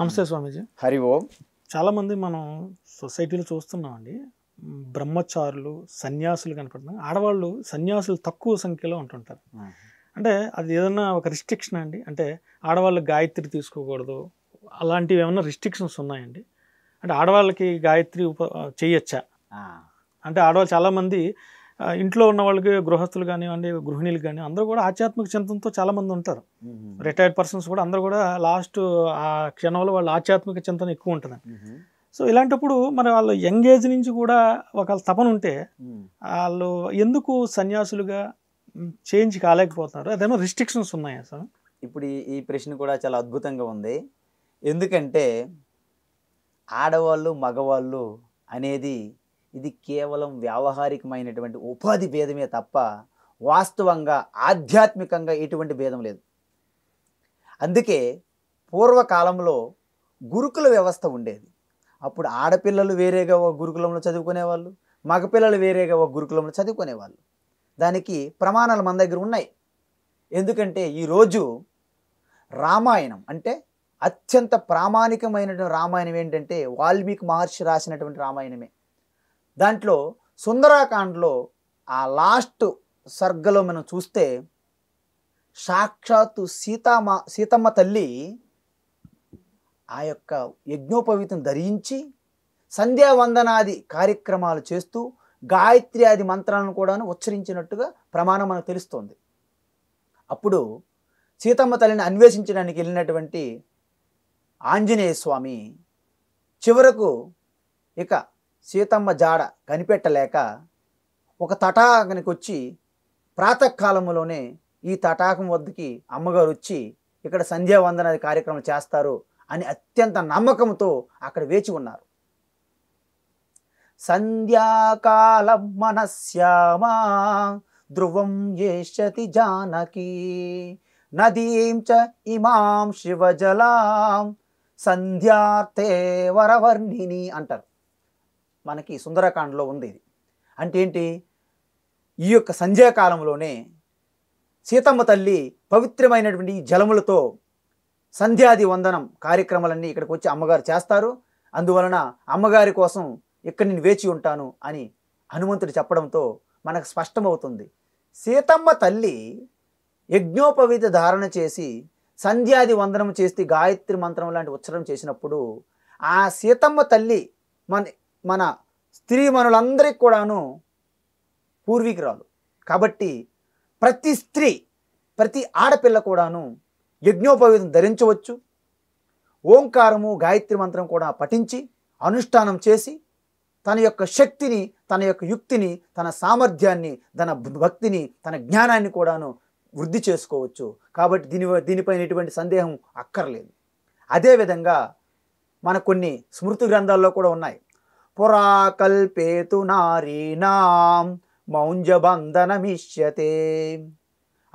నమస్తే స్వామీజీ హరి ఓం చాలామంది మనం సొసైటీలో చూస్తున్నామండి బ్రహ్మచారులు సన్యాసులు కనపడుతున్నారు ఆడవాళ్ళు సన్యాసులు తక్కువ సంఖ్యలో ఉంటుంటారు అంటే అది ఏదన్నా ఒక రిస్ట్రిక్షన్ అండి అంటే ఆడవాళ్ళు గాయత్రి తీసుకోకూడదు అలాంటివి ఏమైనా రిస్ట్రిక్షన్స్ ఉన్నాయండి అంటే ఆడవాళ్ళకి గాయత్రి ఉప చేయొచ్చా అంటే ఆడవాళ్ళు చాలామంది ఇంట్లో ఉన్న వాళ్ళకి గృహస్థులు కానివ్వండి గృహిణీలు కానీ అందరూ కూడా ఆధ్యాత్మిక చింతనతో చాలామంది ఉంటారు రిటైర్డ్ పర్సన్స్ కూడా అందరూ కూడా లాస్ట్ ఆ క్షణంలో వాళ్ళ ఆధ్యాత్మిక చింతన ఎక్కువ ఉంటుంది సో ఇలాంటప్పుడు మరి వాళ్ళు యంగ్ ఏజ్ నుంచి కూడా ఒక తపన ఉంటే వాళ్ళు ఎందుకు సన్యాసులుగా చేంజ్ కాలేకపోతున్నారు అదేమో రిస్ట్రిక్షన్స్ ఉన్నాయా సార్ ఇప్పుడు ఈ ప్రశ్న కూడా చాలా అద్భుతంగా ఉంది ఎందుకంటే ఆడవాళ్ళు మగవాళ్ళు అనేది ఇది కేవలం వ్యావహారికమైనటువంటి ఉపాధి భేదమే తప్ప వాస్తవంగా ఆధ్యాత్మికంగా ఎటువంటి భేదం లేదు అందుకే పూర్వకాలంలో గురుకుల వ్యవస్థ ఉండేది అప్పుడు ఆడపిల్లలు వేరేగా ఒక గురుకులంలో చదువుకునేవాళ్ళు మగపిల్లలు వేరేగా ఒక గురుకులంలో చదువుకునేవాళ్ళు దానికి ప్రమాణాలు మన దగ్గర ఉన్నాయి ఎందుకంటే ఈరోజు రామాయణం అంటే అత్యంత ప్రామాణికమైనటువంటి రామాయణం ఏంటంటే వాల్మీకి మహర్షి రాసినటువంటి రామాయణమే దాంట్లో సుందరాకాండలో ఆ లాస్ట్ సర్గలో మనం చూస్తే సాక్షాత్తు సీతమ్మ సీతమ్మ తల్లి ఆ యొక్క యజ్ఞోపవీతం ధరించి సంధ్యావందనాది కార్యక్రమాలు చేస్తూ గాయత్రి ఆది మంత్రాలను కూడాను ఉచ్చరించినట్టుగా ప్రమాణం మనకు తెలుస్తోంది అప్పుడు సీతమ్మ తల్లిని అన్వేషించడానికి వెళ్ళినటువంటి ఆంజనేయ స్వామి చివరకు ఇక సీతమ్మ జాడ కనిపెట్టలేక ఒక తటాకానికి వచ్చి ప్రాతకాలంలోనే ఈ తటాకం వద్దకి అమ్మగారు వచ్చి ఇక్కడ సంధ్యావందన కార్యక్రమం చేస్తారు అని అత్యంత నమ్మకంతో అక్కడ వేచి ఉన్నారు సంధ్యాకాలం మనశ్యామా ధ్రువం ఏషతి జానకి నదీం చ ఇమాం శివజలాం సంధ్యార్థే వరవర్ణిని అంటారు మనకి సుందరకాండలో ఉంది ఇది అంటే ఏంటి ఈ యొక్క సంధ్యాకాలంలోనే సీతమ్మ తల్లి పవిత్రమైనటువంటి జలములతో సంధ్యాది వందనం కార్యక్రమాలన్నీ ఇక్కడికి వచ్చి అమ్మగారు చేస్తారు అందువలన అమ్మగారి కోసం ఇక్కడ నేను వేచి ఉంటాను అని హనుమంతుడు చెప్పడంతో మనకు స్పష్టమవుతుంది సీతమ్మ తల్లి యజ్ఞోపవీత ధారణ చేసి సంధ్యాది వందనం చేసి గాయత్రి మంత్రం లాంటి ఉచ్చరణ చేసినప్పుడు ఆ సీతమ్మ తల్లి మన మన స్త్రీ మనులందరికీ కూడాను పూర్వీకురాలు కాబట్టి ప్రతి స్త్రీ ప్రతి ఆడపిల్ల కూడాను యజ్ఞోపవీతం ధరించవచ్చు ఓంకారము గాయత్రి మంత్రం కూడా పఠించి అనుష్ఠానం చేసి తన యొక్క శక్తిని తన యొక్క యుక్తిని తన సామర్థ్యాన్ని తన భక్తిని తన జ్ఞానాన్ని కూడాను వృద్ధి చేసుకోవచ్చు కాబట్టి దీని దీనిపైన ఎటువంటి సందేహం అక్కర్లేదు అదేవిధంగా మన కొన్ని స్మృతి గ్రంథాల్లో కూడా ఉన్నాయి పురాకల్పేతు నారీణాం మౌంజబంధనమిష్యతే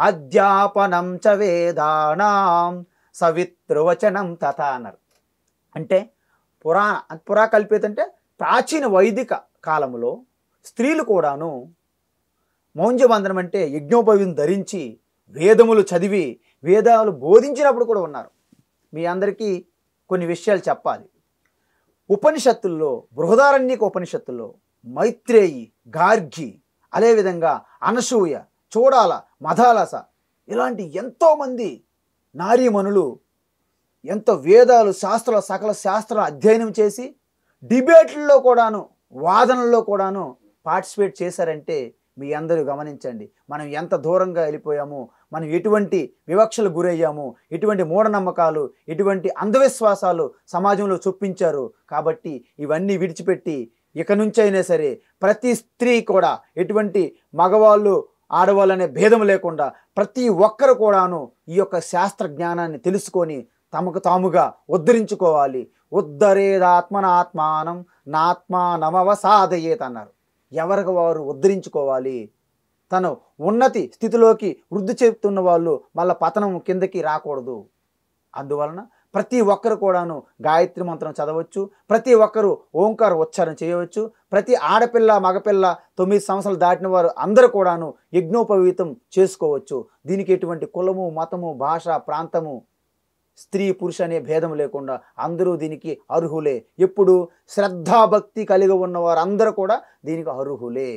అధ్యాపనం చ వేదానాం సవిత్రువచనం తథ అన్నారు అంటే పురా పురాకల్పిత అంటే ప్రాచీన వైదిక కాలంలో స్త్రీలు కూడాను మౌంజబంధనం అంటే యజ్ఞోపవిని ధరించి వేదములు చదివి వేదాలు బోధించినప్పుడు కూడా ఉన్నారు మీ అందరికీ కొన్ని విషయాలు చెప్పాలి ఉపనిషత్తుల్లో బృహదారణ్యక ఉపనిషత్తుల్లో మైత్రేయి గార్గి అదేవిధంగా అనసూయ చూడాల మధాలస ఇలాంటి ఎంతోమంది నారీమణులు ఎంతో వేదాలు శాస్త్రాలు సకల శాస్త్రాలు అధ్యయనం చేసి డిబేట్లలో కూడాను వాదనల్లో కూడాను పార్టిసిపేట్ చేశారంటే మీ అందరూ గమనించండి మనం ఎంత దూరంగా వెళ్ళిపోయామో మనం ఎటువంటి వివక్షలు గురయ్యాము ఎటువంటి మూఢనమ్మకాలు ఎటువంటి అంధవిశ్వాసాలు సమాజంలో చొప్పించారు కాబట్టి ఇవన్నీ విడిచిపెట్టి ఇక నుంచైనా సరే ప్రతి స్త్రీ కూడా ఎటువంటి మగవాళ్ళు ఆడవాళ్ళనే భేదం లేకుండా ప్రతి ఒక్కరు కూడాను ఈ యొక్క శాస్త్ర జ్ఞానాన్ని తెలుసుకొని తమకు తాముగా ఉద్ధరించుకోవాలి ఉద్ధరేదాత్మన ఆత్మానం నాత్మానమవ సాధయేత్ అన్నారు ఎవరికి వారు ఉద్ధరించుకోవాలి తను ఉన్నతి స్థితిలోకి వృద్ధి చెప్తున్న వాళ్ళు మళ్ళీ పతనం కిందకి రాకూడదు అందువలన ప్రతి ఒక్కరు కూడాను గాయత్రి మంత్రం చదవచ్చు ప్రతి ఒక్కరు ఓంకార ఉచ్చారణ చేయవచ్చు ప్రతి ఆడపిల్ల మగపిల్ల తొమ్మిది సంవత్సరాలు దాటిన వారు అందరూ కూడాను యజ్ఞోపవీతం చేసుకోవచ్చు దీనికి ఎటువంటి కులము మతము భాష ప్రాంతము స్త్రీ పురుష అనే భేదం లేకుండా అందరూ దీనికి అర్హులే ఎప్పుడు శ్రద్ధాభక్తి కలిగి ఉన్నవారు అందరూ కూడా దీనికి అర్హులే